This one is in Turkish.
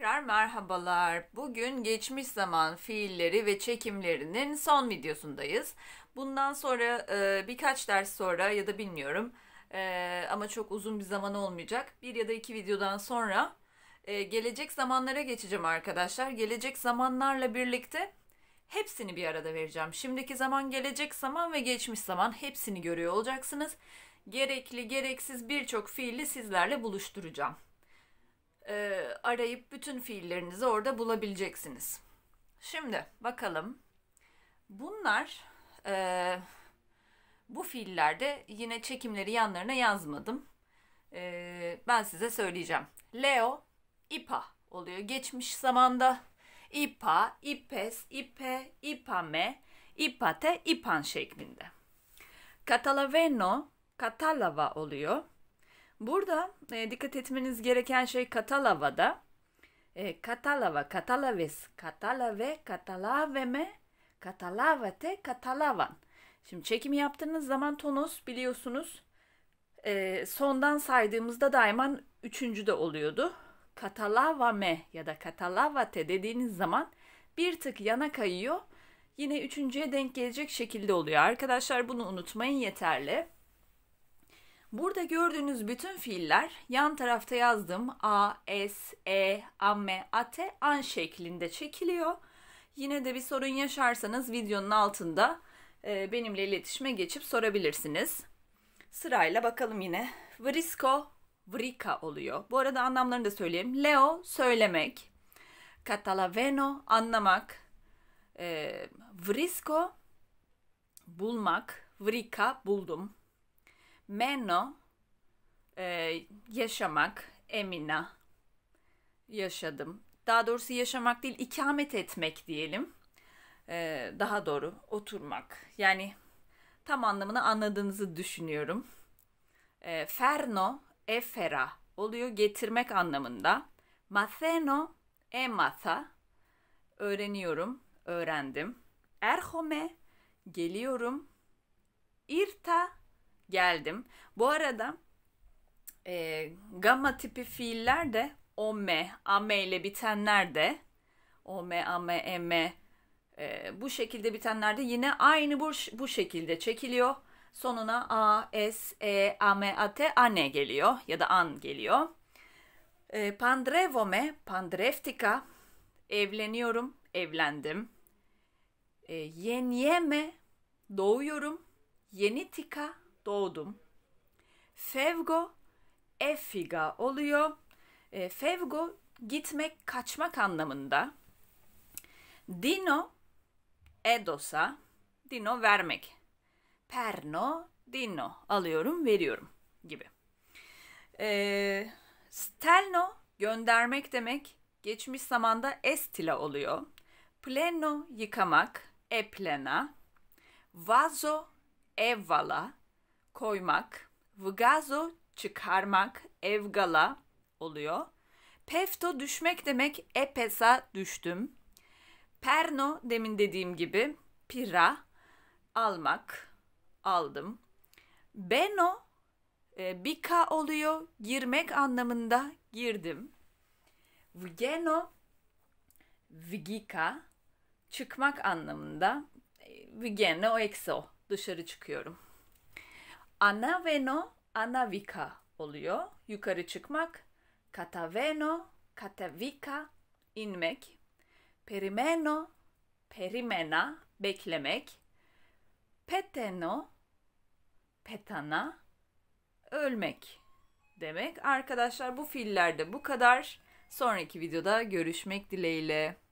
Tekrar merhabalar. Bugün geçmiş zaman fiilleri ve çekimlerinin son videosundayız. Bundan sonra e, birkaç ders sonra ya da bilmiyorum e, ama çok uzun bir zaman olmayacak. Bir ya da iki videodan sonra e, gelecek zamanlara geçeceğim arkadaşlar. Gelecek zamanlarla birlikte hepsini bir arada vereceğim. Şimdiki zaman, gelecek zaman ve geçmiş zaman hepsini görüyor olacaksınız. Gerekli, gereksiz birçok fiili sizlerle buluşturacağım e, arayıp bütün fiillerinizi orada bulabileceksiniz. Şimdi bakalım. Bunlar e, bu fiillerde yine çekimleri yanlarına yazmadım. E, ben size söyleyeceğim. Leo ipa oluyor. Geçmiş zamanda ipa, ipes, ipe, ipame, ipate, ipan şeklinde. Catalaveno, Katalava oluyor. Burada e, dikkat etmeniz gereken şey Katalava'da. E, Katalava, Katalaves, Katalave, Katalaveme, Katalavate, Katalavan. Şimdi çekimi yaptığınız zaman tonos biliyorsunuz e, sondan saydığımızda daima üçüncüde oluyordu. Katalavame ya da Katalavate dediğiniz zaman bir tık yana kayıyor. Yine üçüncüye denk gelecek şekilde oluyor. Arkadaşlar bunu unutmayın yeterli. Burada gördüğünüz bütün fiiller yan tarafta yazdığım a, s, e, amme, ate, an şeklinde çekiliyor. Yine de bir sorun yaşarsanız videonun altında e, benimle iletişime geçip sorabilirsiniz. Sırayla bakalım yine. Vrisko, vrika oluyor. Bu arada anlamlarını da söyleyeyim. Leo, söylemek. katalaveno anlamak. E, vrisko, bulmak. Vrika, buldum meno e, yaşamak, emina, yaşadım. Daha doğrusu yaşamak değil, ikamet etmek diyelim. E, daha doğru, oturmak. Yani tam anlamını anladığınızı düşünüyorum. E, ferno, efera oluyor getirmek anlamında. Matheno, ematha, öğreniyorum, öğrendim. Erhome, geliyorum. Irta, geldim. Bu arada e, gamma tipi fiiller de ome, ame ile bitenler de ome, ame, eme e, bu şekilde bitenler de yine aynı bu, bu şekilde çekiliyor. Sonuna a, s, e, ame, ate, ane geliyor ya da an geliyor. E, pandrevome, pandreftika evleniyorum, evlendim. E, yenyeme doğuyorum, yenitika doğdum. Fevgo effiga oluyor. E, fevgo gitmek, kaçmak anlamında. Dino edosa dino vermek. Perno dino alıyorum, veriyorum gibi. E, stelno göndermek demek. Geçmiş zamanda estila oluyor. Pleno yıkamak, eplena. Vazo evvala koymak, vgazo çıkarmak, evgala oluyor. Pefto düşmek demek epesa düştüm. Perno demin dediğim gibi pira almak aldım. Beno e, bika oluyor girmek anlamında girdim. Vgeno vigika çıkmak anlamında e, vigene o ekso dışarı çıkıyorum. Anaveno anavika oluyor. Yukarı çıkmak. Kataveno katavika inmek. Perimeno perimena beklemek. Peteno petana ölmek demek. Arkadaşlar bu fillerde bu kadar. Sonraki videoda görüşmek dileğiyle.